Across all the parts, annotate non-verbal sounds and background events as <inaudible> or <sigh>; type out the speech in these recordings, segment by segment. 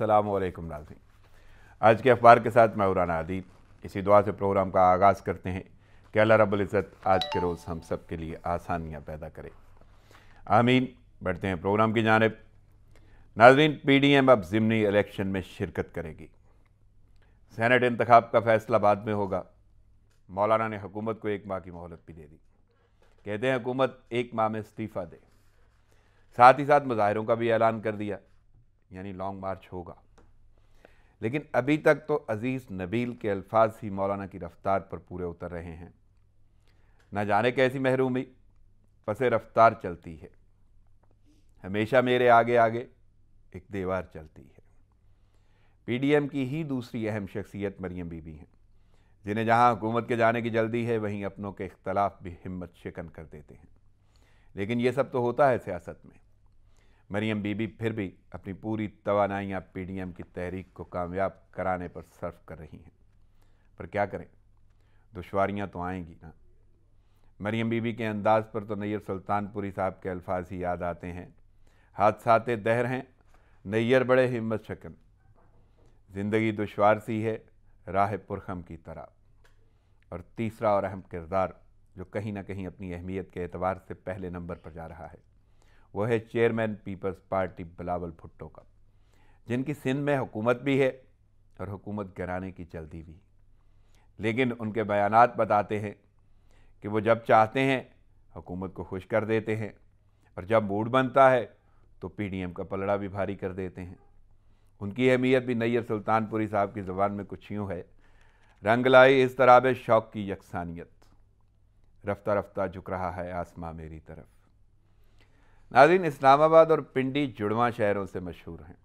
असलकम नाजी आज के अखबार के साथ मैं उराना आदिब इसी दुआ से प्रोग्राम का आगाज़ करते हैं कि अल्लाह रब्ज़त आज के रोज़ हम सब के लिए आसानियाँ पैदा करें आमीन बढ़ते हैं प्रोग्राम की जानब नाजरीन पी डी एम अब ज़मनी इलेक्शन में शिरकत करेगी सैनट इंतखब का फ़ैसला बाद में होगा मौलाना ने हुकूमत को एक माह की मोहलत भी दे दी कहते हैं हुकूमत एक माह में इस्तीफ़ा दे साथ ही साथ मुजाहरों का भी ऐलान कर दिया यानी लॉन्ग मार्च होगा लेकिन अभी तक तो अज़ीज़ नबील के अल्फाज ही मौलाना की रफ़्तार पर पूरे उतर रहे हैं न जाने कैसी महरूमी पसे रफ्तार चलती है हमेशा मेरे आगे आगे एक दीवार चलती है पीडीएम की ही दूसरी अहम शख्सियत मरियम बीबी हैं जिन्हें जहां हुकूमत के जाने की जल्दी है वहीं अपनों के इख्तलाफ भी हिम्मत शिकन कर देते हैं लेकिन ये सब तो होता है सियासत में मरियम बीबी फिर भी अपनी पूरी तोानाइयाँ पी डी एम की तहरीक को कामयाब कराने पर सर्फ़ कर रही हैं पर क्या करें दुशारियाँ तो आएंगी ना मरियम बीबी के अंदाज पर तो नैयर सुल्तानपुरी साहब के अल्फाज ही याद आते हैं हादसाते दहर हैं नैयर बड़े हिम्मत शक्न ज़िंदगी दुशवार सी है राह पुरखम की तरह और तीसरा और अहम किरदार जो कहीं ना कहीं अपनी अहमियत के एतबार से पहले नंबर पर जा रहा है वो है chairman people's party Bilawal Bhutto का जिनकी सिंध में हुकूमत भी है और हुकूमत गिराने की जल्दी भी लेकिन उनके बयान बताते हैं कि वो जब चाहते हैं हुकूमत को खुश कर देते हैं और जब मूड बनता है तो पीडीएम का पलड़ा भी भारी कर देते हैं उनकी अहमियत भी नैयर सुल्तानपुरी साहब की ज़बान में कुछ यूँ है रंग लाई इस तरह शौक़ की यकसानियत रफ्ता रफ्ता झुक रहा है आसमां मेरी तरफ़ नाजीन इस्लामाबाद और पिंडी जुड़वा शहरों से मशहूर हैं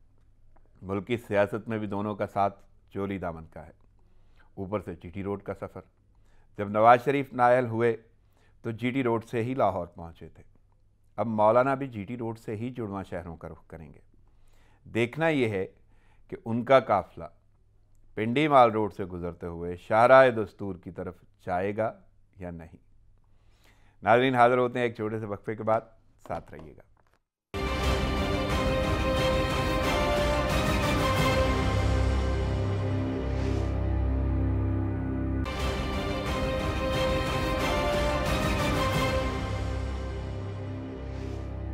मुल्क की सियासत में भी दोनों का साथ चोली दामन का है ऊपर से जी रोड का सफ़र जब नवाज शरीफ नायल हुए तो जीटी रोड से ही लाहौर पहुँचे थे अब मौलाना भी जीटी रोड से ही जुड़वा शहरों का रुख करेंगे देखना यह है कि उनका काफिला पिंडी माल रोड से गुजरते हुए शाहरा दस्तूर की तरफ जाएगा या नहीं नाजरीन हाज़िर होते हैं एक छोटे से वक्फे के बाद साथ रहिएगा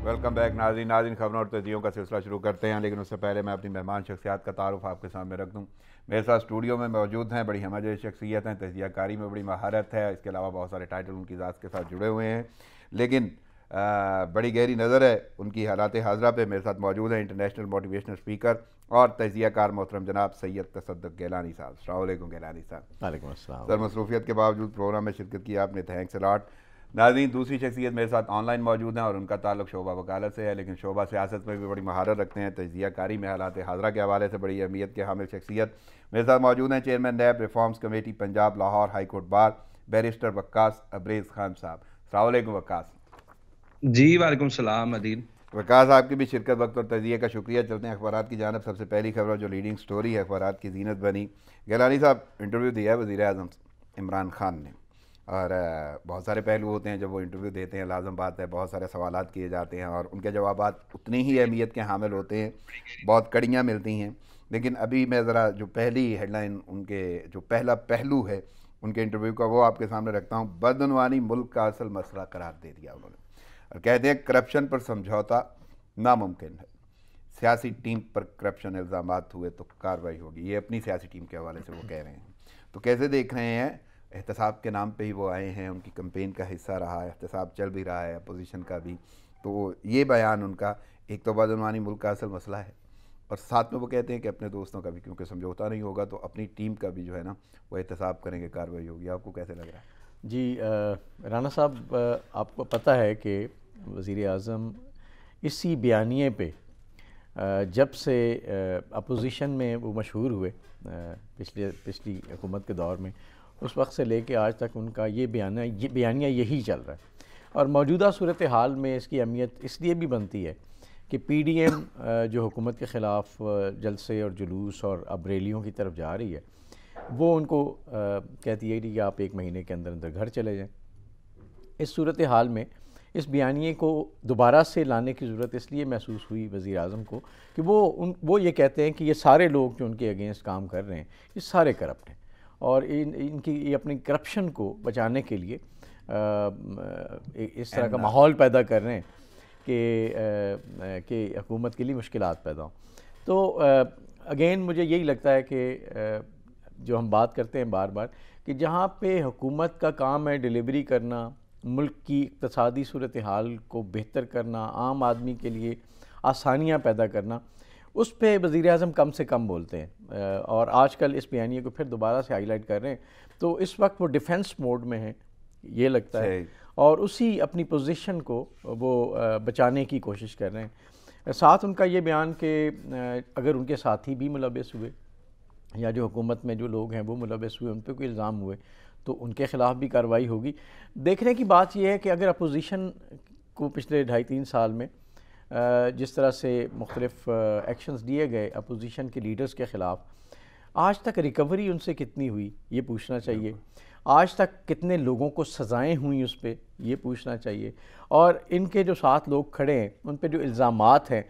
वेलकम बैक नाजी नाजिन खबरों और तजियो का सिलसिला शुरू करते हैं लेकिन उससे पहले मैं अपनी मेहमान शख्सियात का तारुफ आपके सामने रख दूँ मेरे साथ स्टूडियो में मौजूद हैं बड़ी हमज शख्सियत हैं तजियाकारी में बड़ी महारत है इसके अलावा बहुत सारे टाइटल उनकी ज़ात के साथ जुड़े हुए हैं लेकिन बड़ी गहरी नज़र है उनकी हालात हाजरा पे मेरे साथ मौजूद हैं इंटरनेशनल मोटिवेशनल स्पीकर और तजिया कार मोहतरम जनाब सैयद तसद गैलानी साहब सलामकुम गैलानी साहब सर मसरूफियत के बावजूद प्रोग्राम में शिरकत की आपने थैंक्स अलाट नाजीन दूसरी शख्सियत मेरे साथ ऑनलाइन मौजूद हैं और उनका ताल्लुक शोबा वकालत से है लेकिन शोभा सियासत में भी बड़ी महारत रखते हैं तजिया कारी में हालात हाजरा के हवाले से बड़ी अहमियत के हामिल शख्सियत मेरे साथ मौजूद हैं chairman NAB reforms committee Punjab Lahore high court bar barrister Waqas Abrez Khan साहब सलामकुम वक्स जी वालेकुम सलाम अदीन वकास आपकी भी शिरकत वक्त और तजिए का शुक्रिया चलते हैं अखबार की जानब सबसे पहली खबर जो लीडिंग स्टोरी है अखबार की जीनत बनी गलानी साहब इंटरव्यू दिया है वजीर अजम इमरान खान ने और बहुत सारे पहलू होते हैं जब वो इंटरव्यू देते हैं लाजम बात है बहुत सारे सवाल किए जाते हैं और उनके जवाब उतनी ही अहमियत के हामिल होते हैं बहुत कड़ियाँ मिलती हैं लेकिन अभी मैं ज़रा जो पहली हेडलाइन उनके जो पहला पहलू है उनके इंटरव्यू का वो आपके सामने रखता हूँ बदनवानी मुल्क का असल मसला करार दे दिया उन्होंने और कहते हैं करप्शन पर समझौता नामुमकिन है सियासी टीम पर करप्शन इल्ज़ाम हुए तो कार्रवाई होगी ये अपनी सियासी टीम के हवाले से वो कह रहे हैं तो कैसे देख रहे हैं एहतसाब के नाम पे ही वो आए हैं उनकी कंपेन का हिस्सा रहा है एहतसाब चल भी रहा है अपोजिशन का भी तो ये बयान उनका एक तो बदनवानी मुल्क का असल मसला है और साथ में वो कहते हैं कि अपने दोस्तों का भी क्योंकि समझौता नहीं होगा तो अपनी टीम का भी जो है ना वो एहतसाब करेंगे कार्रवाई होगी आपको कैसे लग रहा है जी राना साहब आपको पता है कि वज़ी अजम इसी बयानी पे जब से अपोजिशन में वो मशहूर हुए पिछले पिछली हुकूमत के दौर में उस वक्त से लेके आज तक उनका ये बयाना ये बयानिया यही चल रहा है और मौजूदा सूरत हाल में इसकी अहमियत इसलिए भी बनती है कि पी डी एम जो हुकूमत के ख़िलाफ़ जलसे और जुलूस और अब अबरेलियों की तरफ जा रही है वो उनको कहती है कि आप एक महीने के अंदर अंदर घर चले जाएँ इस सूरत हाल में इस बयानी को दोबारा से लाने की ज़रूरत इसलिए महसूस हुई वज़ी अजम को कि वो उन वो ये कहते हैं कि ये सारे लोग जो उनके अगेंस्ट काम कर रहे हैं ये सारे करप्ट हैं और इन इनकी ये अपनी करप्शन को बचाने के लिए आ, इस तरह का uh, माहौल पैदा कर रहे हैं कि हकूमत के लिए मुश्किल पैदा हों तो अगेन मुझे यही लगता है कि जो हम बात करते हैं बार बार कि जहाँ पे हुकूमत का काम है डिलीवरी करना मुल्क की इकतसादी सूरत हाल को बेहतर करना आम आदमी के लिए आसानियाँ पैदा करना उस पर वज़ी अजम कम से कम बोलते हैं और आज कल इस बयानी को फिर दोबारा से हाईलाइट कर रहे हैं तो इस वक्त वो डिफेंस मोड में हैं ये लगता है और उसी अपनी पोजीशन को वो बचाने की कोशिश कर रहे हैं साथ उनका ये बयान कि अगर उनके साथी भी मुलबस हुए या जो हुकूमत में जो लोग हैं वो मुलबस हुए उन पर कोई इल्ज़ाम हुए तो उनके ख़िलाफ़ भी कार्रवाई होगी देखने की बात यह है कि अगर अपोजिशन को पिछले ढाई तीन साल में जिस तरह से मुख्तलिफ एक्शंस दिए गए अपोजिशन के लीडर्स के ख़िलाफ़ आज तक रिकवरी उनसे कितनी हुई ये पूछना चाहिए आज तक कितने लोगों को सज़ाएँ हुई उस पर यह पूछना चाहिए और इनके जो सात लोग खड़े हैं उन पर जो इल्ज़ाम हैं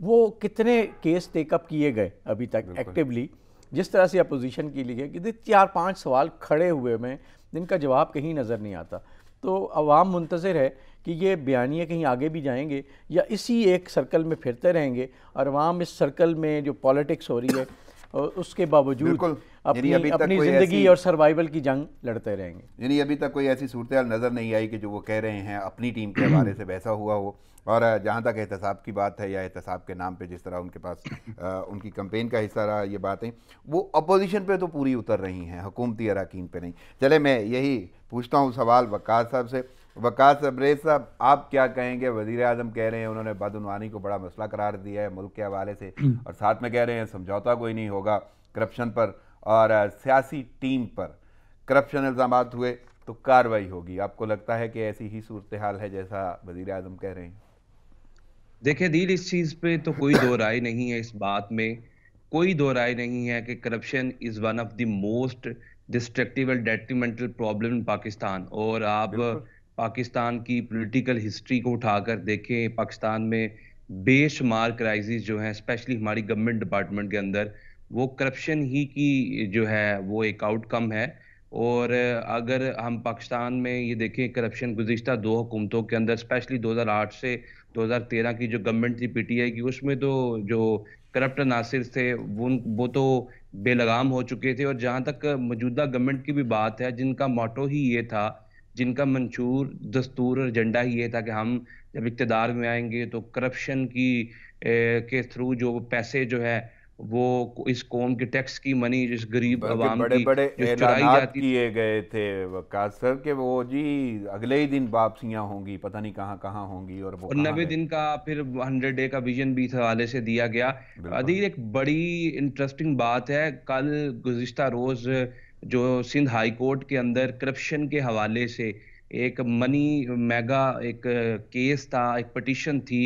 वो कितने केस टेकअप किए गए अभी तक एक्टिवली जिस तरह से अपोजिशन की ली है कि चार पाँच सवाल खड़े हुए में जिनका जवाब कहीं नज़र नहीं आता तो अवाम मुंतज़र है कि ये बयानिए कहीं आगे भी जाएंगे या इसी एक सर्कल में फिरते रहेंगे और आवाम इस सर्कल में जो पॉलिटिक्स हो रही है उसके बावजूद अपनी अभी अपनी ज़िंदगी और सर्वाइवल की जंग लड़ते रहेंगे यानी अभी तक कोई ऐसी सूरत नज़र नहीं आई कि जो वो कह रहे हैं अपनी टीम के हवाले <clears throat> से वैसा हुआ हो और जहाँ तक एहतसाब की बात है या एहतसाब के नाम पे जिस तरह उनके पास आ, उनकी कंपेन का हिस्सा रहा ये बातें वो अपोजिशन पे तो पूरी उतर रही हैं हुकूमती अरकान पे नहीं चले मैं यही पूछता हूँ सवाल वक्त साहब से वकास अब्रेज साहब आप क्या कहेंगे वजीर अजम कह रहे हैं उन्होंने बदनवानी को बड़ा मसला करार दिया है मुल्क के हवाले से <clears throat> और साथ में कह रहे हैं समझौता कोई नहीं होगा करप्शन पर और सियासी टीम पर करप्शन इल्ज़ाम हुए तो कार्रवाई होगी आपको लगता है कि ऐसी ही सूरत हाल है जैसा वजीर आजम कह रहे हैं देखिए दिल इस चीज़ पे तो कोई दो राय नहीं है इस बात में कोई दो राय नहीं है कि corruption is one of the most destructive and detrimental problem in Pakistan और आप पाकिस्तान की पॉलिटिकल हिस्ट्री को उठाकर देखें पाकिस्तान में बेशुमार क्राइसिस जो हैं स्पेशली हमारी गवर्नमेंट डिपार्टमेंट के अंदर वो करप्शन ही की जो है वो एक आउटकम है और अगर हम पाकिस्तान में ये देखें करप्शन गुज्त दो हुकूमतों के अंदर स्पेशली 2008 से 2013 की जो गवर्नमेंट थी पीटीआई की उसमें तो जो करप्ट नासिर थे वो वो तो बेलगाम हो चुके थे और जहाँ तक मौजूदा गवर्नमेंट की भी बात है जिनका मोटो ही ये था जिनका मंशूर दस्तूर और एजेंडा ही है था कि हम जब इकतदार में आएंगे तो करप्शन की ए, के थ्रू जो पैसे जो है वो इस कौम के टैक्स की मनी जिस गरीब आवाम बड़े की बड़े एलानात किए गए थे वकास सर के वो जी अगले ही दिन वापसियाँ होंगी पता नहीं कहाँ कहाँ होंगी और वो नब्बे दिन का फिर हंड्रेड डे का विजन भी इस हवाले से दिया गया अधीर एक बड़ी इंटरेस्टिंग बात है कल गुज्तर रोज़ जो सिंध हाई कोर्ट के अंदर करप्शन के हवाले से एक मनी मेगा एक केस था एक पटिशन थी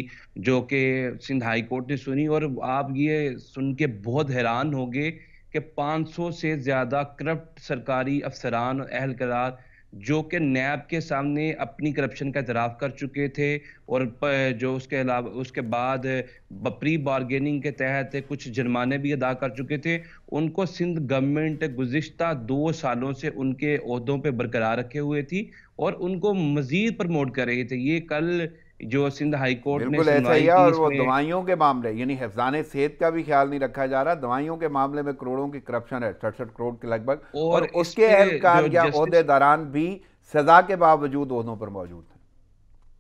जो कि सिंध हाई कोर्ट ने सुनी और आप ये सुन के बहुत हैरान होंगे कि 500 से ज़्यादा करप्ट सरकारी अफसरान अहलकार जो कि नैब के सामने अपनी करप्शन का इतराफ़ कर चुके थे और जो उसके अलावा उसके बाद प्री बारगेनिंग के तहत कुछ जुर्माने भी अदा कर चुके थे उनको सिंध गवर्नमेंट गुज्त दो सालों से उनके अहदों पर बरकरार रखे हुए थी और उनको मज़ीद प्रमोट कर रही थी ये कल जो सिंध हाई कोर्ट ने ऐसा ही है और वो दवाइयों के मामले यानी हफ्जान सेहत का भी ख्याल नहीं रखा जा रहा दवाइयों के मामले में करोड़ों की करप्शन है सड़सठ करोड़ के लगभग और, और उसके अहलकार या अहदेदारान भी सजा के बावजूद दोनों पर मौजूद थे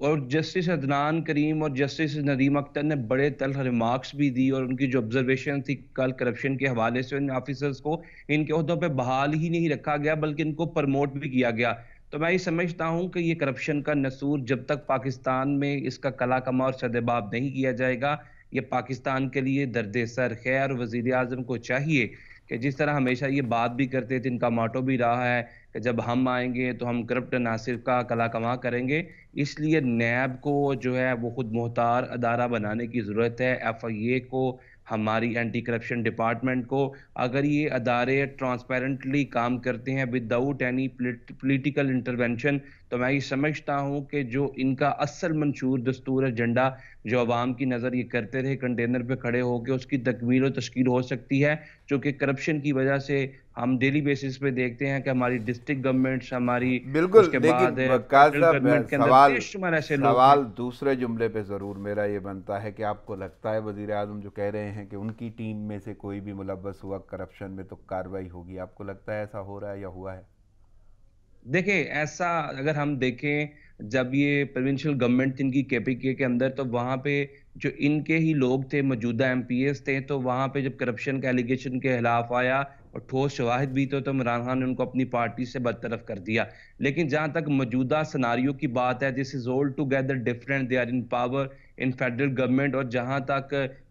और जस्टिस अदनान करीम और जस्टिस नदीम अख्तर ने बड़े तल रिमार्क्स भी दी और उनकी जो ऑब्जर्वेशन थी कल करप्शन के हवाले से उन ऑफिसर्स को इनके अहदों पर बहाल ही नहीं रखा गया बल्कि इनको प्रमोट भी किया गया तो मैं ये समझता हूँ कि ये करप्शन का नसूर जब तक पाकिस्तान में इसका कला कमा और सदबाब नहीं किया जाएगा ये पाकिस्तान के लिए दर्द सर खैर वजीर अजम को चाहिए कि जिस तरह हमेशा ये बात भी करते थे इनका माटो भी रहा है कि जब हम आएंगे तो हम करप्ट नासिर का कला कमा करेंगे इसलिए नैब को जो है वो खुद मोहतार अदारा बनाने की ज़रूरत है एफ आई ए को हमारी एंटी करप्शन डिपार्टमेंट को अगर ये अदारे ट्रांसपेरेंटली काम करते हैं विदाउट एनी पोलिटिकल इंटरवेंशन तो मैं ये समझता हूँ कि जो इनका असल मंशूर दस्तूर एजेंडा जो आवाम की नज़र ये करते रहे कंटेनर पर खड़े होकर उसकी तकमील और तश्कील हो सकती है चूँकि करप्शन की वजह से हम डेली बेसिस पे देखते हैं कि हमारी डिस्ट्रिक्ट गवर्नमेंट हमारी बिल्कुल सवाल दूसरे जुमले पे ज़रूर मेरा ये बनता है कि आपको लगता है वजीर आजम जो कह रहे हैं कि उनकी टीम में से कोई भी मुलवस हुआ करप्शन में तो कार्रवाई होगी आपको लगता है ऐसा हो रहा है या हुआ है देखिए ऐसा अगर हम देखें जब ये प्रोविंशियल गवर्नमेंट थी इनकी केपीके के अंदर तो वहाँ पे जो इनके ही लोग थे मौजूदा एम थे तो वहाँ पे जब करप्शन के एलिगेशन के खिलाफ आया और ठोस शवाहद भी तो, तो इमरान खान ने उनको अपनी पार्टी से बरतरफ कर दिया लेकिन जहां तक मौजूदा सनारियों की बात है this is all together different they are in power in federal government और जहाँ तक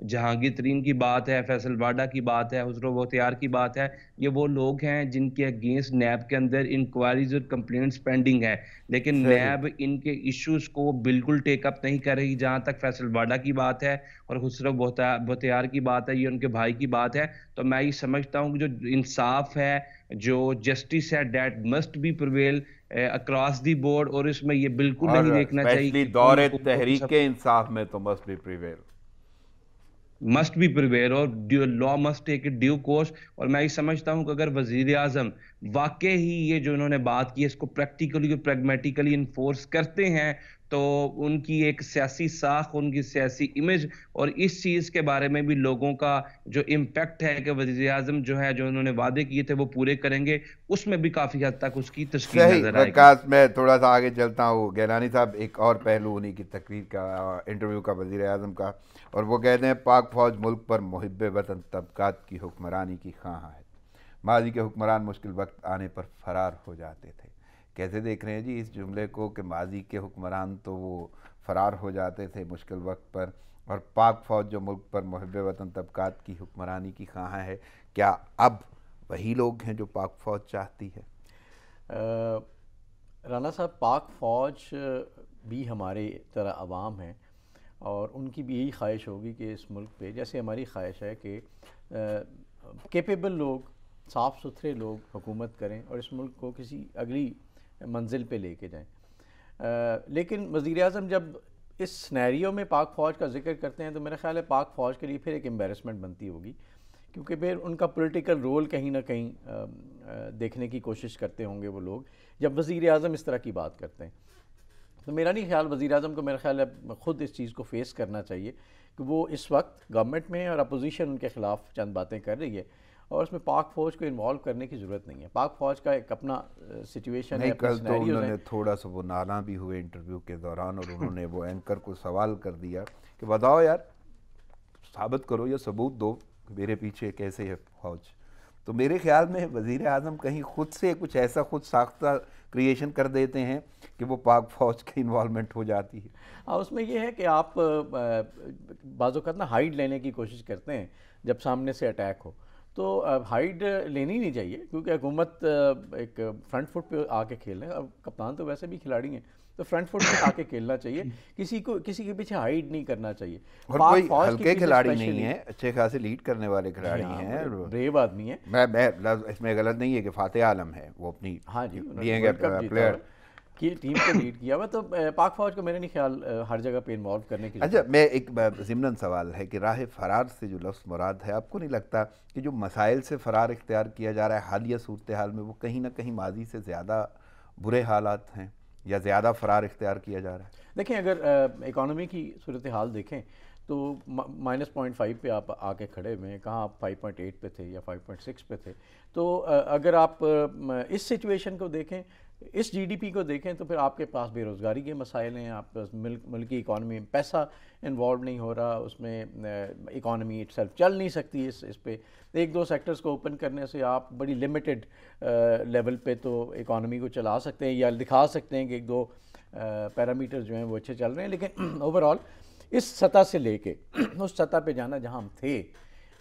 जहांगीर तरीन की बात है फैसल वाडा की बात है हजर वख्तियार की बात है ये वो लोग हैं जिनके अगेंस्ट नैब के अंदर इंक्वायरीज और कंप्लेंट्स पेंडिंग है लेकिन नैब इनके इश्यूज को बिल्कुल टेकअप नहीं कर रही जहां तक फैसल वाडा की बात है और हजर वख्तियार की बात है ये उनके भाई की बात है तो मैं ये समझता हूँ कि जो इंसाफ है जो जस्टिस है that must be prevail across the board और इसमें ये बिल्कुल नहीं देखना चाहिए दौरे तहरीक के इंसाफ में तो must be prevail must be prevail और law must take it due course और मैं ये समझता हूँ कि अगर वजीर आजम वाकई ही ये जो इन्होंने बात की इसको प्रैक्टिकली और प्रेगमेटिकली इन्फोर्स करते हैं तो उनकी एक सियासी साख उनकी सियासी इमेज और इस चीज़ के बारे में भी लोगों का जो इम्पेक्ट है कि वजी अजम जो है जो उन्होंने वादे किए थे वो पूरे करेंगे उसमें भी काफ़ी हद तक उसकी तस्वीर मैं थोड़ा सा आगे चलता हूँ गैलानी साहब एक और पहलू उन्हीं की तकरीर का इंटरव्यू का वजी अजम का और वो कहते हैं पाक फौज मुल्क पर मुहब वतन तबकात की हुक्मरानी की खां है माजी के हुक्मरान मुश्किल वक्त आने पर फरार हो जाते थे कैसे देख रहे हैं जी इस जुमले को कि माजी के हुक्मरान तो वो फ़रार हो जाते थे मुश्किल वक्त पर और पाक फ़ौज जो मुल्क पर महब वतन तबक़ात की हुक्मरानी की खां है क्या अब वही लोग हैं जो पाक फ़ौज चाहती है राना साहब पाक फ़ौज भी हमारे तरह आवाम है और उनकी भी यही ख्वाहिश होगी कि इस मुल्क पे जैसे हमारी ख्वाहिश है कि केपेबल लोग साफ़ सुथरे लोग हुकूमत करें और इस मुल्क को किसी अगली मंजिल पे लेके जाएं लेकिन वज़ी अजम जब इस स्नैरियो में पाक फ़ौज का जिक्र करते हैं तो मेरा ख्याल है पाक फ़ौज के लिए फिर एक एम्बेसमेंट बनती होगी क्योंकि फिर उनका पॉलिटिकल रोल कहीं ना कहीं देखने की कोशिश करते होंगे वो लोग जब वज़ी अजम इस तरह की बात करते हैं तो मेरा नहीं ख्याल वज़ी अजम को मेरा ख्याल है ख़ुद इस चीज़ को फेस करना चाहिए कि वो इस वक्त गवर्नमेंट में और अपोजिशन उनके ख़िलाफ़ चंद बातें कर रही है और उसमें पाक फौज को इन्वॉल्व करने की ज़रूरत नहीं है पाक फौज का एक अपना सिचुएशन है कल तो उन्होंने थोड़ा सा वो नाला भी हुए इंटरव्यू के दौरान और उन्होंने वो एंकर को सवाल कर दिया कि बताओ यार साबित करो या सबूत दो मेरे पीछे कैसे है फौज तो मेरे ख्याल में वज़ी अजम कहीं ख़ुद से कुछ ऐसा खुद साख्ता क्रिएशन कर देते हैं कि वो पाक फौज की इन्वॉलमेंट हो जाती है हाँ उसमें यह है कि आप बाज़ात ना हाइड लेने की कोशिश करते हैं जब सामने से अटैक हो तो हाइड लेनी नहीं चाहिए क्योंकि हुकूमत एक फ्रंट फुट पे आके खेल रहे हैं अब कप्तान तो वैसे भी खिलाड़ी हैं तो फ्रंट फुट पे आके खेलना चाहिए <coughs> किसी को किसी के पीछे हाइड नहीं करना चाहिए और कोई हल्के खिलाड़ी नहीं है अच्छे खासे लीड करने वाले खिलाड़ी हाँ, हैं ब्रेव आदमी है मैं मैं इसमें गलत नहीं है कि फातेह आलम है वो अपनी हाँ जी प्लेयर की टीम को लीड किया हुआ तो पाक फौज को मेरे नहीं ख्याल हर जगह पे इन्वॉल्व करने की अच्छा मैं एक ज़िमनन सवाल है कि राह फरार से जो लफ्ज़ मुराद है आपको नहीं लगता कि जो मसाइल से फ़रार इख्तियार किया जा रहा है हालिया सूरत हाल में वो कहीं ना कहीं माजी से ज़्यादा बुरे हालात हैं या ज़्यादा फ़रार इख्तियार किया जा रहा है देखें अगर इकानमी की सूरत हाल देखें तो माइनस पॉइंट फाइव पर आप आके खड़े हुए हैं कहाँ आप फाइव पॉइंट एट पे थे या फाइव पॉइंट सिक्स पे थे तो अगर आप इस सिचुएशन को देखें इस जीडीपी को देखें तो फिर आपके पास बेरोज़गारी के मसाइल हैं आप मिल्क मुल्क इकानमी में पैसा इन्वॉल्व नहीं हो रहा उसमें इकानमी इट चल नहीं सकती इस इस पर एक दो सेक्टर्स को ओपन करने से आप बड़ी लिमिटेड लेवल पे तो इकानमी को चला सकते हैं या दिखा सकते हैं कि एक दो पैरामीटर जो हैं वो अच्छे चल रहे हैं लेकिन ओवरऑल <clears throat> इस सतह से ले <clears throat> उस सतह पर जाना जहाँ हम थे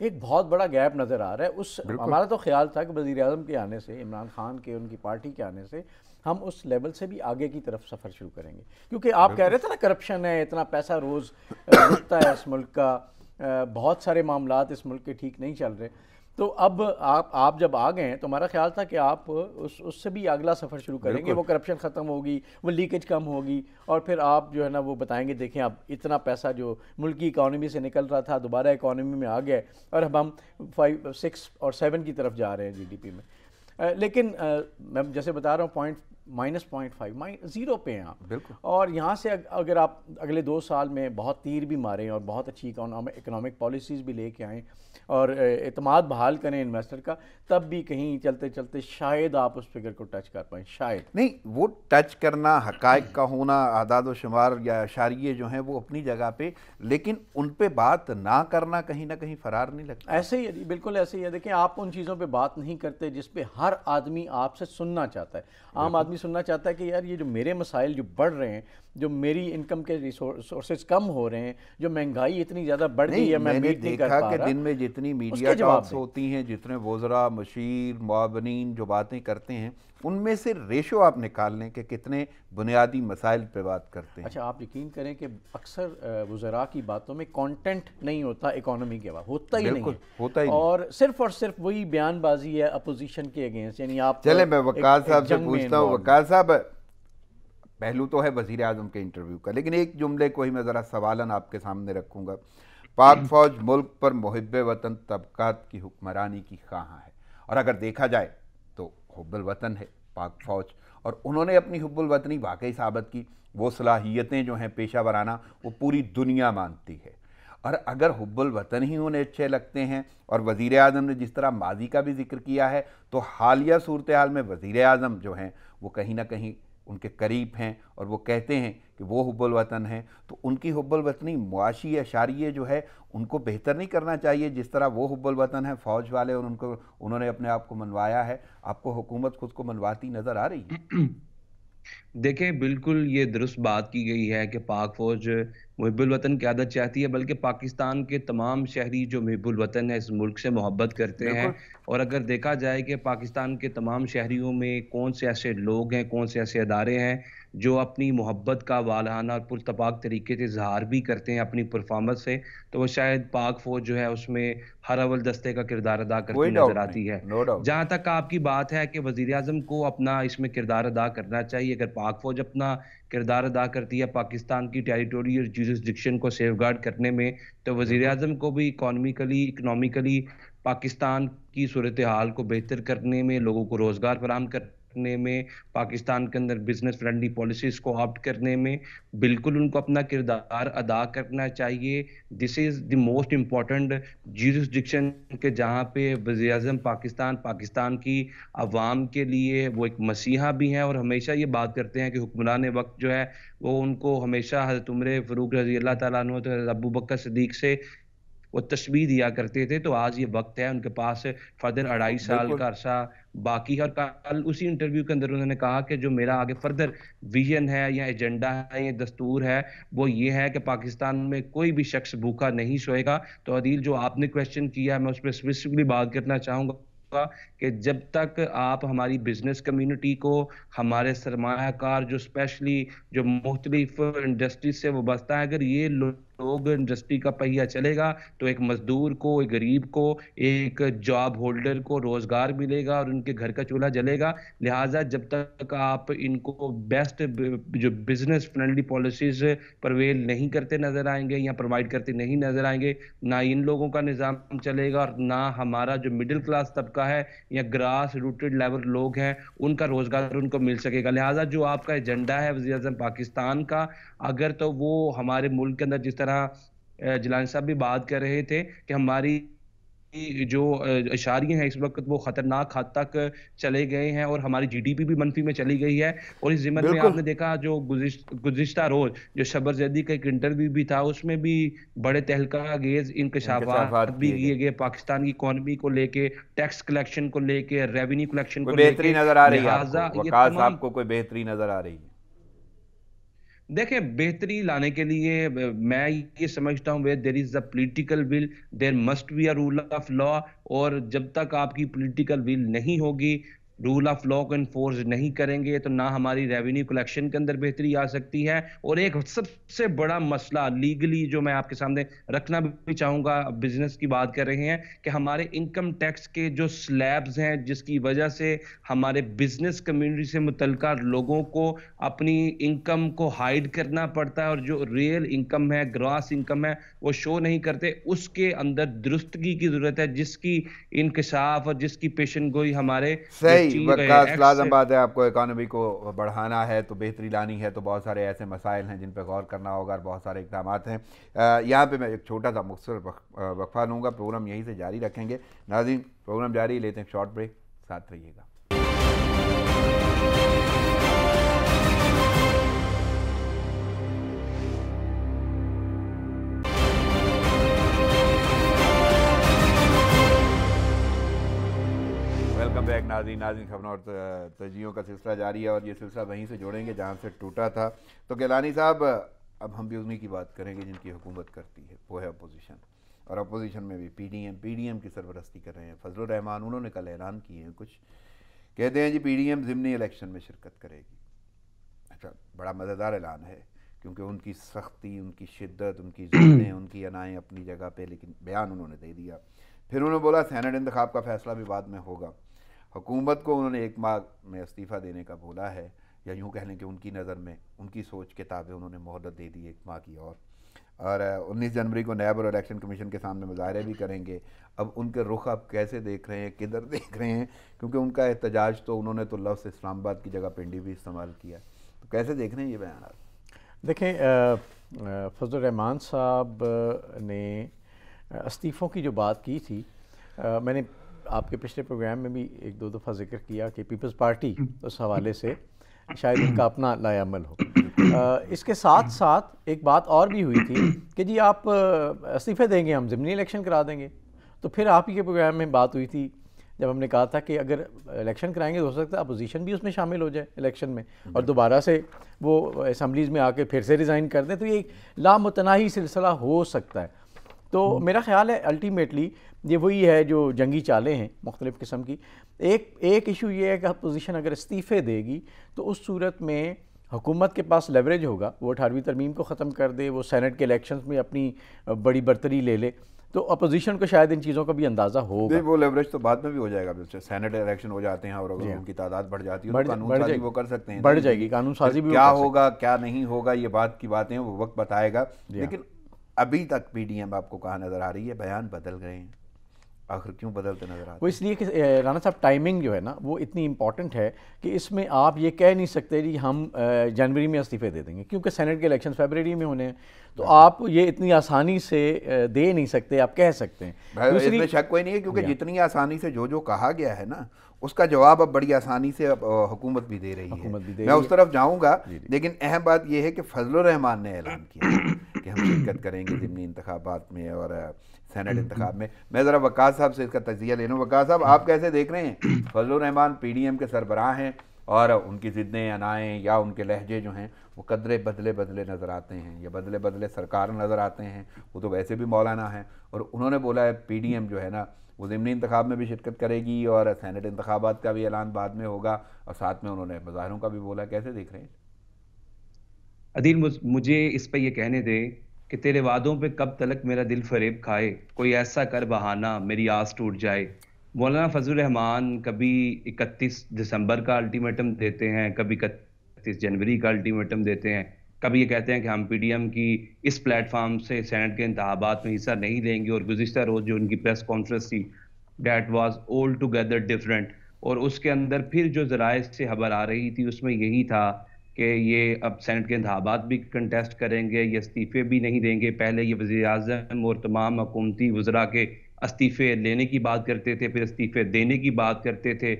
एक बहुत बड़ा गैप नज़र आ रहा है उस हमारा तो ख्याल था कि वजी अजम के आने से इमरान खान के उनकी पार्टी के आने से हम उस लेवल से भी आगे की तरफ सफ़र शुरू करेंगे क्योंकि आप कह रहे थे ना करप्शन है इतना पैसा रोज़ रुकता है इस मुल्क का बहुत सारे मामला इस मुल्क के ठीक नहीं चल रहे तो अब आप आप जब आ गए तो हमारा ख्याल था कि आप उस उससे भी अगला सफ़र शुरू करेंगे वो करप्शन ख़त्म होगी वो लीकेज कम होगी और फिर आप जो है ना वो बताएंगे देखें आप इतना पैसा जो मुल्क की इकानमी से निकल रहा था दोबारा इकानमी में आ गया और अब हम फाइव सिक्स और सेवन की तरफ जा रहे हैं जीडीपी में लेकिन मैं जैसे बता रहा हूँ point minus point five minus zero पे हैं आप बिल्कुल और यहाँ से अग, अगर आप अगले दो साल में बहुत तीर भी मारें और बहुत अच्छी इकोनॉमिक पॉलिसीज़ भी लेके आएँ और अतमाद बहाल करें इन्वेस्टर का तब भी कहीं चलते चलते शायद आप उस फिगर को टच कर पाएँ शायद नहीं वो टच करना हकायक का होना आदाद शुमार या अशारिये जो हैं वो अपनी जगह पर लेकिन उन पर बात ना करना कहीं ना कहीं फ़रार नहीं लगता ऐसे ही बिल्कुल ऐसे ही है देखें आप उन चीज़ों पर बात नहीं करते जिस पर हर आदमी आपसे सुनना चाहता है आम आदमी भी सुनना चाहता है कि यार ये जो मेरे मसाइल जो बढ़ रहे हैं जो मेरी इनकम के रिसोर्सेज कम हो रहे हैं जो महंगाई इतनी ज़्यादा बढ़ गई है मैं मीट नहीं कर कि दिन में जितनी मीडिया टॉक्स होती हैं जितने वोजरा मशीर माबनिन जो बातें करते हैं उनमें से रेशो आप निकाल लें कि कितने बुनियादी मसाइल पे बात करते हैं अच्छा आप यकीन करें कि अक्सर वज़रा की बातों में कंटेंट नहीं होता इकोनॉमी के बाद होता ही नहीं होता ही और नहीं। सिर्फ और सिर्फ वही बयानबाजी है अपोजिशन के अगेंस्ट यानी आप चले मैं वकाल साहब से पूछता हूँ वकाल साहब पहलू तो है वजीर आजम के इंटरव्यू का लेकिन एक जुमले को ही मैं ज़रा सवालन आपके सामने रखूँगा पाक हम्म। फौज मुल्क पर मुहब वतन तबकात की हुक्मरानी की खां है और अगर देखा जाए तो हब्बुल वतन है पाक फौज और उन्होंने अपनी हब्बुल वतनी वाकई साबित की वो सलाहियतें जो हैं पेशा वराना वो पूरी दुनिया मानती है और अगर हब्बुल वतन ही उन्हें अच्छे लगते हैं और वज़ी अजम ने जिस तरह माजी का भी जिक्र किया है तो हालिया सूरत हाल में वज़ी अजम जो हैं वो कहीं ना कहीं उनके करीब हैं और वो कहते हैं कि वो हुब्बल वतन है तो उनकी हुब्बल वतनी मुआशी अशारिय जो है उनको बेहतर नहीं करना चाहिए जिस तरह वो हुब्बल वतन है फ़ौज वाले और उनको उन्होंने अपने आप को मनवाया है आपको हुकूमत खुद को मनवाती नज़र आ रही है <clears throat> देखें बिल्कुल ये दुरुस्त बात की गई है कि पाक फौज महबुल वतन की आदत चाहती है बल्कि पाकिस्तान के तमाम शहरी जो महबुल वतन है इस मुल्क से मोहब्बत करते हैं और अगर देखा जाए कि पाकिस्तान के तमाम शहरीों में कौन से ऐसे लोग हैं कौन से ऐसे अदारे हैं जो अपनी मोहब्बत का वालाना और पुरतपाक तरीके से इजहार भी करते हैं अपनी परफॉर्मेंस से तो वो शायद पाक फौज जो है उसमें हर अवल दस्ते का किरदार अदा करती नजर आती है no जहाँ तक आपकी बात है कि वजीर अजम को अपना इसमें किरदार अदा करना चाहिए अगर पाक फौज अपना किरदार अदा करती है पाकिस्तान की टेरिटोरी और जूरिस्डिक्शन को सेफ गार्ड करने में तो वजीर अजम को भी इकोनॉमिकली इकनॉमिकली पाकिस्तान की सूरत हाल को बेहतर करने में लोगों को रोज़गार फराम कर रखने में पाकिस्तान के अंदर बिजनेस फ्रेंडली पॉलिसीज को ऑप्ट करने में बिल्कुल उनको अपना किरदार अदा करना चाहिए this is the most important jurisdiction के जहाँ पे वजी अजम पाकिस्तान पाकिस्तान की आवाम के लिए वो एक मसीहा भी हैं और हमेशा ये बात करते हैं कि हुक्मरान वक्त जो है वो उनको हमेशा हजरत उम्र फ़रूक रजी अल्लाह तुम तो अबू बकर सदीक से वो तस्वीर दिया करते थे तो आज ये वक्त है उनके पास फर्दर अढ़ाई साल का अरसा बाकी है और कल उसी इंटरव्यू के अंदर उन्होंने कहा कि जो मेरा आगे फर्दर विजन है या एजेंडा है या दस्तूर है वो ये है कि पाकिस्तान में कोई भी शख्स भूखा नहीं सोएगा तो अदील जो आपने क्वेश्चन किया मैं उस पर स्पेसिफिकली बात करना चाहूँगा कि जब तक आप हमारी बिजनेस कम्युनिटी को हमारे सरमाकार जो स्पेशली जो मुख्तलिफ इंडस्ट्रीज से बसता है अगर ये लोग लोग इंडस्ट्री का पहिया चलेगा तो एक मजदूर को एक गरीब को एक जॉब होल्डर को रोजगार मिलेगा और उनके घर का चूल्हा जलेगा लिहाजा जब तक आप इनको बेस्ट जो बिजनेस फ्रेंडली पॉलिसीज प्रवेल नहीं करते नजर आएंगे या प्रोवाइड करते नहीं नजर आएंगे ना इन लोगों का निज़ाम चलेगा और ना हमारा जो मिडिल क्लास तबका है या ग्रास रूटेड लेवल लोग हैं उनका रोजगार उनको मिल सकेगा लिहाजा जो आपका एजेंडा है वजी पाकिस्तान का अगर तो वो हमारे मुल्क के अंदर जिस तरह तरह जलान साहब भी बात कर रहे थे कि हमारी जो इशारे हैं इस वक्त वो खतरनाक हद तक चले गए हैं और हमारी जीडीपी भी मनफी में चली गई है और इस जिम्मे में आपने देखा जो गुजशत रोज जो शबर जैदी का एक इंटरव्यू भी था उसमें भी बड़े तहलका गेज इंकशाफा भी किए गए पाकिस्तान की इकोनॉमी को लेके टैक्स कलेक्शन को लेके रेवेन्यू कलेक्शन को लेकर नजर आ रही है बेहतरी नजर आ रही है देखें बेहतरी लाने के लिए मैं ये समझता हूँ वे there is a political will there must be a rule of law और जब तक आपकी पोलिटिकल विल नहीं होगी रूल ऑफ लॉ को इन्फोर्स नहीं करेंगे तो ना हमारी रेवेन्यू कलेक्शन के अंदर बेहतरी आ सकती है और एक सबसे बड़ा मसला लीगली जो मैं आपके सामने रखना भी चाहूँगा बिजनेस की बात कर रहे हैं कि हमारे इनकम टैक्स के जो स्लैब्स हैं जिसकी वजह से हमारे बिजनेस कम्युनिटी से मुतल लोगों को अपनी इनकम को हाइड करना पड़ता है और जो रियल इनकम है ग्रास इनकम है वो शो नहीं करते उसके अंदर दुरुस्तगी की जरूरत है जिसकी इनकशाफ और जिसकी पेशन गोई हमारे नहीं वर्कर्स लाजमबाद है आपको इकानमी को बढ़ाना है तो बेहतरी लानी है तो बहुत सारे ऐसे मसाइल हैं जिन पर गौर करना होगा और बहुत सारे इकदाम हैं यहाँ पर मैं एक छोटा सा मुख्तर वक्फा लूँगा प्रोग्राम यहीं से जारी रखेंगे नाजिन प्रोग्राम जारी लेते हैं शॉर्ट ब्रेक साथ रहिएगा नाजी नाजी खबरों और तजियों का सिलसिला जारी है और ये सिलसिला वहीं से जोड़ेंगे जहाँ से टूटा था तो गैलानी साहब अब हम भी उन्हीं की बात करेंगे जिनकी हुकूमत करती है वो है अपोजिशन और अपोजिशन में भी P D M P D M की सरपरस्ती कर रहे हैं फजल रहमान उन्होंने कल ऐलान किए हैं कुछ कहते हैं जी पी डी एम ज़िमनी इलेक्शन में शिरकत करेगी अच्छा बड़ा मज़ेदार ऐलान है क्योंकि उनकी सख्ती उनकी शिद्दत उनकी जिदें <clears throat> उनकी अनाएँ अपनी जगह पर लेकिन बयान उन्होंने दे दिया फिर उन्होंने बोला सैनट इंतखब का फ़ैसला भी बाद में होगा हुकूमत को उन्होंने एक माह में इस्तीफ़ा देने का बोला है या यूँ कह लें कि उनकी नज़र में उनकी सोच के ताबे उन्होंने मोहलत दे दी एक माह की और और उन्नीस जनवरी को नैब और इलेक्शन कमीशन के सामने मुजाहरे भी करेंगे अब उनके रुख आप कैसे देख रहे हैं किधर देख रहे हैं क्योंकि उनका एहतजाज तो उन्होंने तो लफ्स इस्लामाबाद की जगह पिंडी भी इस्तेमाल किया तो कैसे देख रहे हैं ये बयान देखें फजल रहमान साहब ने इस्तीफ़ों की जो बात की थी आ, मैंने आपके पिछले प्रोग्राम में भी एक दो दफ़ा जिक्र किया कि पीपल्स पार्टी उस हवाले से शायद उनका अपना लायामल हो आ, इसके साथ साथ एक बात और भी हुई थी कि जी आप इस्तीफ़े देंगे हम ज़मनी इलेक्शन करा देंगे तो फिर आप ही के प्रोग्राम में बात हुई थी जब हमने कहा था कि अगर इलेक्शन कराएंगे तो हो सकता है अपोजिशन भी उसमें शामिल हो जाए इलेक्शन में और दोबारा से वो असम्बलीज़ में आके फिर से रिज़ाइन कर दें तो ये एक लामतनाही सिलसिला हो सकता है तो हम्म। मेरा ख्याल है अल्टीमेटली ये वही है जो जंगी चालें हैं मुख्तलिफ़ किस्म की एक एक इशू ये है कि अपोजिशन अगर इस्तीफ़े देगी तो उस सूरत में हुकूमत के पास लेवरेज होगा वो अठारहवीं तरमीम को ख़त्म कर दे वो सैनट के इलेक्शन में अपनी बड़ी बर्तरी ले ले तो अपोजिशन को शायद इन चीज़ों का भी अंदाज़ा हो वो लेवरेज तो बाद में भी हो जाएगा सैनट इलेक्शन हो जाते हैं और अगर हाँ। उनकी तादाद बढ़ जाती है तो बढ़ जाएगी वो कर सकते हैं बढ़ जाएगी कानून साजी भी क्या होगा क्या नहीं होगा ये बात की बातें वो वक्त बताएगा हाँ। लेकिन अभी तक पी डी एम आपको कहा नज़र आ रही है बयान बदल गए हैं आखिर क्यों बदलते नजर आते वो इसलिए कि राना साहब टाइमिंग जो है ना वो इतनी इंपॉर्टेंट है कि इसमें आप ये कह नहीं सकते कि हम जनवरी में इस्तीफ़े दे देंगे क्योंकि सेनेट के इलेक्शन फेबररी में होने हैं तो हाँ। आप ये इतनी आसानी से दे नहीं सकते आप कह सकते हैं दूसरी शक कोई नहीं है क्योंकि जितनी आसानी से जो जो कहा गया है ना उसका जवाब अब बड़ी आसानी से अब हुकूमत भी दे रही है भी दे मैं उस तरफ जाऊँगा लेकिन अहम बात यह है कि फजल रहमान ने ऐलान किया कि हम शिरकत करेंगे ज़मनी <coughs> इंतबात में और सेनेट हम्म, इंतब हम्म। में मैं ज़रा वक़ास साहब से इसका तजिया ले लूँ वक़ास साहब आप कैसे देख रहे हैं <clears throat> फजलरहमान पी डी एम के सरबराह हैं और उनकी ज़िद्दें अनाएँ या उनके लहजे जो हैं वो कदरे बदले बदले नज़र आते हैं या बदले बदले सरकार नज़र आते हैं वो तो वैसे भी मौलाना हैं और उन्होंने बोला है पी डी एम जो है ना वो ज़मनी इंतबाब में भी शिरकत करेगी और सैनट इंतबात का भी ऐलान बाद में होगा और साथ में उन्होंने मजाहरों का भी बोला कैसे देख रहे हैं अधीन मुझे इस पर यह कहने दें कि तेरे वादों पे कब तलक मेरा दिल फरेब खाए कोई ऐसा कर बहाना मेरी आस टूट जाए मौलाना फजल रहमान कभी 31 दिसंबर का अल्टीमेटम देते हैं कभी इकतीस जनवरी का अल्टीमेटम देते हैं कभी ये कहते हैं कि हम पीडीएम की इस प्लेटफॉर्म से सेनेट के इंतबात में हिस्सा नहीं लेंगे और गुजशत रोज़ जो उनकी प्रेस कॉन्फ्रेंस थी that was altogether different और उसके अंदर फिर जो जराए से खबर आ रही थी उसमें यही था कि ये अब सेनेट के इंतबात भी कंटेस्ट करेंगे ये इस्तीफ़े भी नहीं देंगे पहले ये वजी अजम और तमाम हकूमती वजरा के इस्तीफ़े लेने की बात करते थे फिर इस्तीफ़े देने की बात करते थे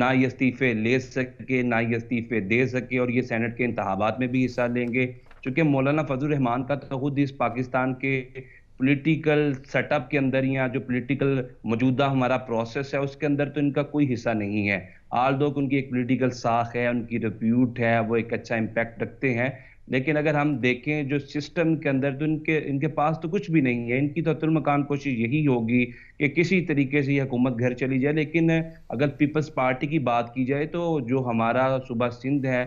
ना ये इस्तीफ़े ले सके ना ये इस्तीफ़े दे सके और ये सैनट के इंतबात में भी हिस्सा लेंगे चूँकि मौलाना फजल रहमान का तो खुद इस पाकिस्तान के पॉलिटिकल सेटअप के अंदर या जो पॉलिटिकल मौजूदा हमारा प्रोसेस है उसके अंदर तो इनका कोई हिस्सा नहीं है आल दो उनकी एक पोलिटिकल साख है उनकी रिप्यूट है वो एक अच्छा इम्पैक्ट रखते हैं लेकिन अगर हम देखें जो सिस्टम के अंदर तो इनके इनके पास तो कुछ भी नहीं है इनकी तो मकान कोशिश यही होगी कि किसी तरीके से ये हुकूमत घर चली जाए लेकिन अगर पीपल्स पार्टी की बात की जाए तो जो हमारा सुबह सिंध है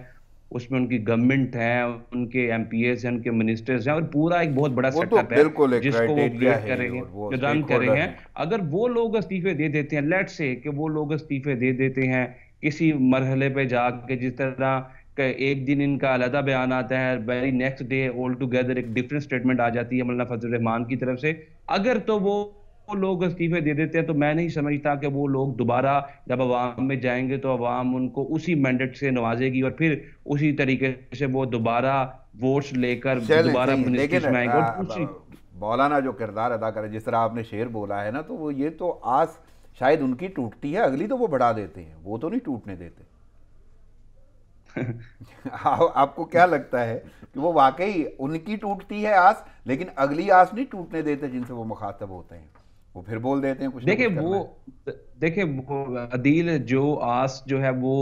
उसमें उनकी गवर्नमेंट है उनके एम पी एस है उनके मिनिस्टर्स हैं और पूरा एक बहुत बड़ा सेटअप तो है जिसको वो क्रिएट करेंगे रन कर हैं अगर वो लोग इस्तीफे दे देते हैं लेट से कि वो लोग इस्तीफे दे देते हैं किसी मरहले पे जाके जिस तरह एक दिन इनका अलहदा बयान आता है very next day altogether एक डिफरेंट स्टेटमेंट आ जाती है मौलाना फजल रहमान की तरफ से अगर तो वो वो लोग इस्तीफे दे देते हैं तो मैं नहीं समझता कि वो लोग दोबारा जब अवाम में जाएंगे तो अवाम उनको उसी मैंडेट से नवाजेगी और फिर उसी तरीके से वो दोबारा वोट्स लेकर दोबारा मौलाना जो किरदार अदा करे जिस तरह आपने शेर बोला है ना तो वो ये तो आस शायद उनकी टूटती है अगली तो वो बढ़ा देते हैं वो तो नहीं टूटने देते <laughs> आ, आपको क्या लगता है कि वो वाकई उनकी टूटती है आस लेकिन अगली आस नहीं टूटने देते जिनसे वो मुखातब होते हैं वो फिर बोल देते हैं कुछ देखिए वो देखिए अदील जो आस जो है वो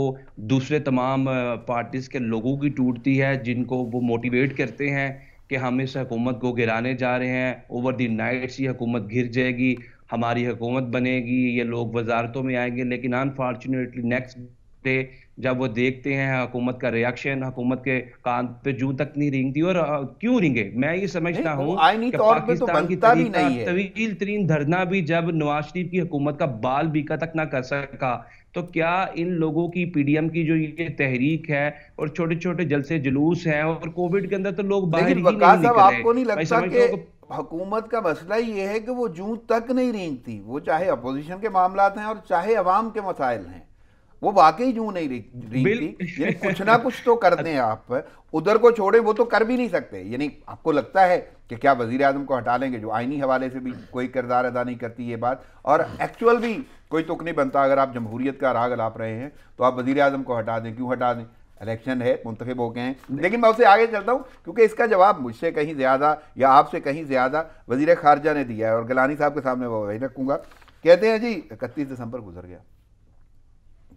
दूसरे तमाम पार्टीज के लोगों की टूटती है जिनको वो मोटिवेट करते हैं कि हम इस हकूमत को गिराने जा रहे हैं ओवर दी नाइट्स ये हुकूमत गिर जाएगी हमारी हुकूमत बनेगी ये लोग वजारतों में आएंगे लेकिन अनफॉर्चुनेटली नेक्स्ट पे जब वो देखते हैं हुकूमत का रिएक्शन हुकूमत के कान पे जू तक नहीं रिंगती और क्यों रिंगे मैं ये समझता तो हूँ तो पाकिस्तान की तवील तरीन धरना भी जब नवाज शरीफ की हुकूमत का बाल बीका तक ना कर सका तो क्या इन लोगों की पीडीएम की जो ये तहरीक है और छोटे छोटे जलसे जुलूस हैं और कोविड के अंदर तो लोग बाहर ही नहीं निकल आपको नहीं लगता कि हुकूमत का मसला ये है कि वो जू तक नहीं रेंगती वो चाहे अपोजिशन के मामला हैं और चाहे अवाम के मसाइल हैं वो वाकई जू नहीं रही यानी कुछ ना कुछ तो कर दें आप उधर को छोड़े वो तो कर भी नहीं सकते यानी आपको लगता है कि क्या वजीर आजम को हटा लेंगे जो आईनी हवाले से भी कोई किरदार अदा नहीं करती ये बात और एक्चुअल भी कोई तुक नहीं बनता अगर आप जमहूरियत का राग लाप रहे हैं तो आप वजीर आजम को हटा दें क्यों हटा दें इलेक्शन है मुंतखब हो गए हैं लेकिन मैं उसे आगे चलता हूँ क्योंकि इसका जवाब मुझसे कहीं ज़्यादा या आपसे कहीं ज़्यादा वजीर खारजा ने दिया है और गलानी साहब के सामने वो वही रखूंगा कहते हैं जी इकतीस दिसंबर गुजर गया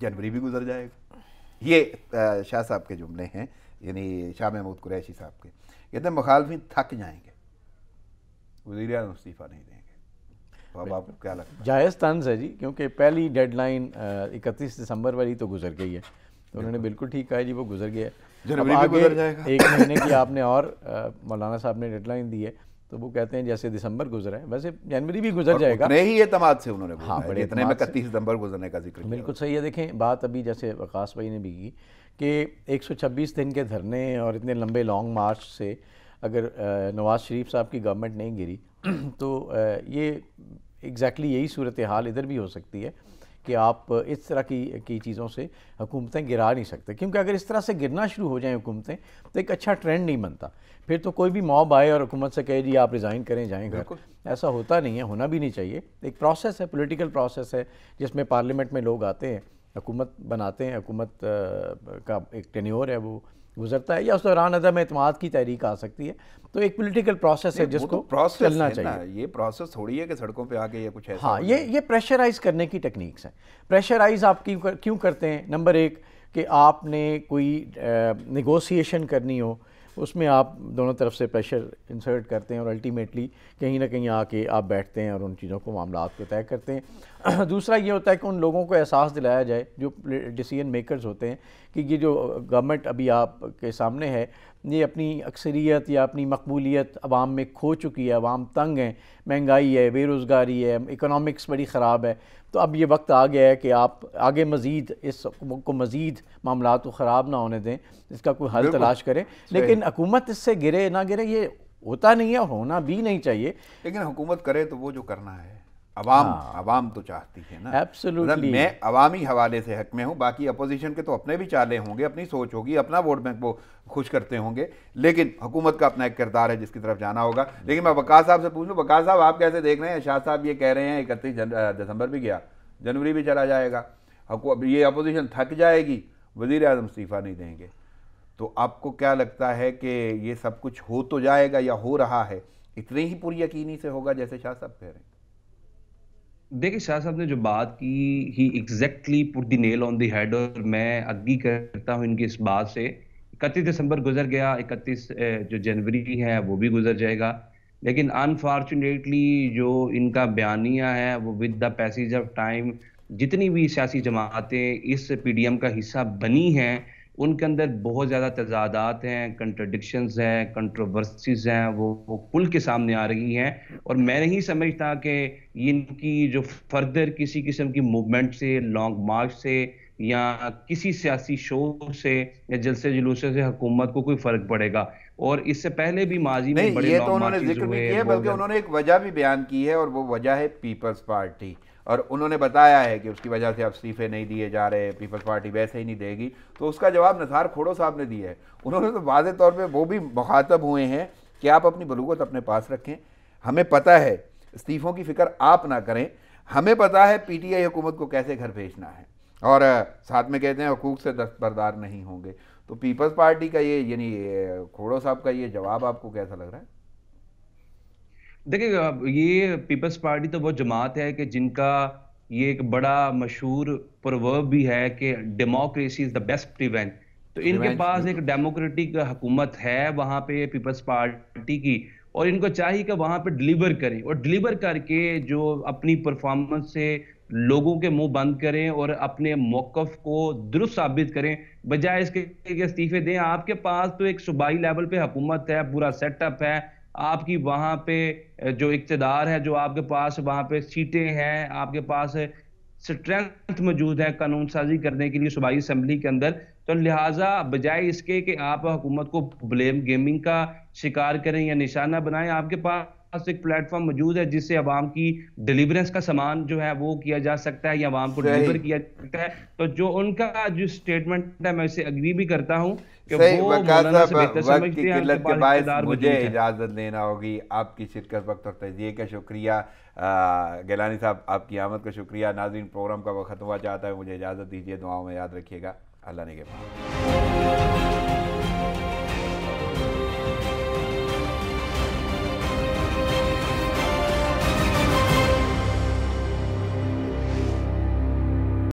जनवरी भी गुजर जाएगा ये शाह साहब के जुमले हैं यानी शाह महमूद कुरैशी साहब के कहते हैं मुखालफी थक जाएंगे वजीर इस्तीफ़ा नहीं देंगे तो अब आपको क्या लगता है जायज़ तंज है जी क्योंकि पहली डेडलाइन इकतीस दिसंबर वाली तो गुजर गई है तो उन्होंने बिल्कुल ठीक कहा जी वो गुजर गया जनवरी भी गुजर जाएगा एक महीने की आपने और मौलाना साहब ने डेडलाइन दी है तो वो कहते हैं जैसे दिसंबर गुजरा है वैसे जनवरी भी गुजर जाएगा नहीं ही एतमाद से उन्होंने हाँ बड़े इतने में इकतीस दिसंबर गुजरने का जिक्र बिल्कुल सही है देखें बात अभी जैसे वकास भाई ने भी की कि 126 दिन के धरने और इतने लंबे लॉन्ग मार्च से अगर नवाज़ शरीफ साहब की गवर्नमेंट नहीं गिरी <clears throat> तो ये एग्जैक्टली exactly यही सूरत हाल इधर भी हो सकती है कि आप इस तरह की की चीज़ों से हुकूमतें गिरा नहीं सकते क्योंकि अगर इस तरह से गिरना शुरू हो जाएं हुकूमतें तो एक अच्छा ट्रेंड नहीं बनता फिर तो कोई भी मॉब आए और हुकूमत से कहे जी आप रिज़ाइन करें जाएँ घर ऐसा होता नहीं है होना भी नहीं चाहिए एक प्रोसेस है पोलिटिकल प्रोसेस है जिसमें पार्लियामेंट में लोग आते हैं हुकूमत बनाते हैं हुकूमत का एक टेन्योर है वो गुजरता है या उस दौरान अदम अतमाद की तहरीक आ सकती है तो एक पोलिटिकल प्रोसेस है जिसको तो प्रोसेस चलना चाहिए ये प्रोसेस थोड़ी है कि सड़कों पे आके ये कुछ ऐसा हाँ ये ये प्रेशराइज करने की टेक्निक्स हैं प्रेशराइज आप क्यों कर, क्यों करते हैं नंबर एक कि आपने कोई नगोसिएशन करनी हो उसमें आप दोनों तरफ से प्रेशर इंसर्ट करते हैं और अल्टीमेटली कहीं ना कहीं आके आप बैठते हैं और उन चीज़ों को मामला को तय करते हैं <clears throat> दूसरा ये होता है कि उन लोगों को एहसास दिलाया जाए जो डिसीजन मेकर्स होते हैं कि ये जो गवर्नमेंट अभी आप के सामने है ये अपनी अक्सरियत या अपनी मकबूलीत आवाम में खो चुकी है आवाम तंग है महंगाई है बेरोज़गारी है इकनॉमिक्स बड़ी ख़राब है तो अब ये वक्त आ गया है कि आप आगे मज़ीद इस को मज़ीद मामला को ख़राब ना होने दें इसका कोई हल तलाश करें लेकिन हुकूमत इससे गिरे ना गिरे ये होता नहीं है होना भी नहीं चाहिए लेकिन हुकूमत करे तो वो जो करना है अवाम हाँ। अवाम तो चाहती है ना एब्सोल्युटली मतलब मैं अवामी हवाले से हक में हूँ बाकी अपोजिशन के तो अपने भी चाले होंगे अपनी सोच होगी अपना वोट बैंक वो खुश करते होंगे लेकिन हुकूमत का अपना एक किरदार है जिसकी तरफ जाना होगा लेकिन मैं बकास साहब से पूछ लूँ बकास साहब आप कैसे देख रहे हैं शाह साहब ये कह रहे हैं इकतीस दिसंबर भी गया जनवरी भी चला जाएगा ये अपोजिशन थक जाएगी वजीर अजम इस्तीफ़ा नहीं देंगे तो आपको क्या लगता है कि ये सब कुछ हो तो जाएगा या हो रहा है इतने ही यकीनी से होगा जैसे शाह साहब कह रहे हैं देखिए शाह साहब ने जो बात की he exactly put the nail on the head और मैं अग्गी करता हूँ इनकी इस बात से इकतीस दिसंबर गुजर गया इकतीस जो जनवरी है वो भी गुजर जाएगा लेकिन अनफॉर्चुनेटली जो इनका बयानिया है वो with the passage of time जितनी भी सियासी जमातें इस पीडीएम का हिस्सा बनी हैं उनके अंदर बहुत ज़्यादा तजादात हैं कंट्रडिक्शंस हैं कंट्रोवर्सीज हैं वो वो कुल के सामने आ रही हैं और मैं नहीं समझता कि इनकी जो फर्दर किसी किस्म की मूवमेंट से लॉन्ग मार्च से या किसी सियासी शो से या जलसे जुलूसे से हुकूमत को कोई फर्क पड़ेगा और इससे पहले भी माजी में बड़े ये तो उन्होंने जिक्र भी किया बल्कि उन्होंने एक वजह भी बयान की है और वो वजह है पीपल्स पार्टी और उन्होंने बताया है कि उसकी वजह से अब इस्तीफे नहीं दिए जा रहे पीपल्स पार्टी वैसे ही नहीं देगी तो उसका जवाब नसार खोड़ो साहब ने दिया है उन्होंने तो वाज तौर पर वो भी मुखातब हुए हैं कि आप अपनी बलूगत अपने पास रखें हमें पता है इस्तीफ़ों की फ़िक्र आप ना करें हमें पता है पी टी आई हुकूमत को कैसे घर भेजना है और साथ में कहते हैं हकूक से दस्तबरदार नहीं होंगे तो पीपल्स पार्टी का ये यानी खोड़ो साहब का ये जवाब आपको कैसा लग रहा है देखिए ये पीपल्स पार्टी तो वो जमात है कि जिनका ये एक बड़ा मशहूर प्रवर्ब भी है कि democracy is the best prevent तो इनके पास एक डेमोक्रेटिक हुकूमत है वहाँ पे पीपल्स पार्टी की और इनको चाहिए कि वहाँ पे डिलीवर करें और डिलीवर करके जो अपनी परफॉर्मेंस से लोगों के मुंह बंद करें और अपने मौकफ को दुरुस्त साबित करें बजाय इसके इस्तीफे दें आपके पास तो एक सूबाई लेवल पे हुकूमत है पूरा सेटअप है आपकी वहाँ पे जो इकतदार है जो आपके पास वहाँ पे सीटें हैं आपके पास स्ट्रेंथ मौजूद है कानून साजी करने के लिए सूबाई असम्बली के अंदर तो लिहाजा बजाय इसके कि आप हुकूमत को ब्लेम गेमिंग का शिकार करें या निशाना बनाएं आपके पास एक प्लेटफॉर्म मौजूद है जिससे आवाम की डिलीवरेंस का सामान जो है वो किया जा सकता है या आवाम को डिलीवर किया जा सकता है तो जो उनका जो स्टेटमेंट है मैं उसे अग्री भी करता हूँ सही वक्त की किल्लत के बायस मुझे इजाज़त लेना होगी आपकी शिरकत वक्त और तजिए का शुक्रिया गैलानी साहब आपकी आमद का शुक्रिया नाजरीन प्रोग्राम का वक्त हुआ चाहता है मुझे इजाज़त दीजिए दुआओं में याद रखिएगा अल्लाह ने के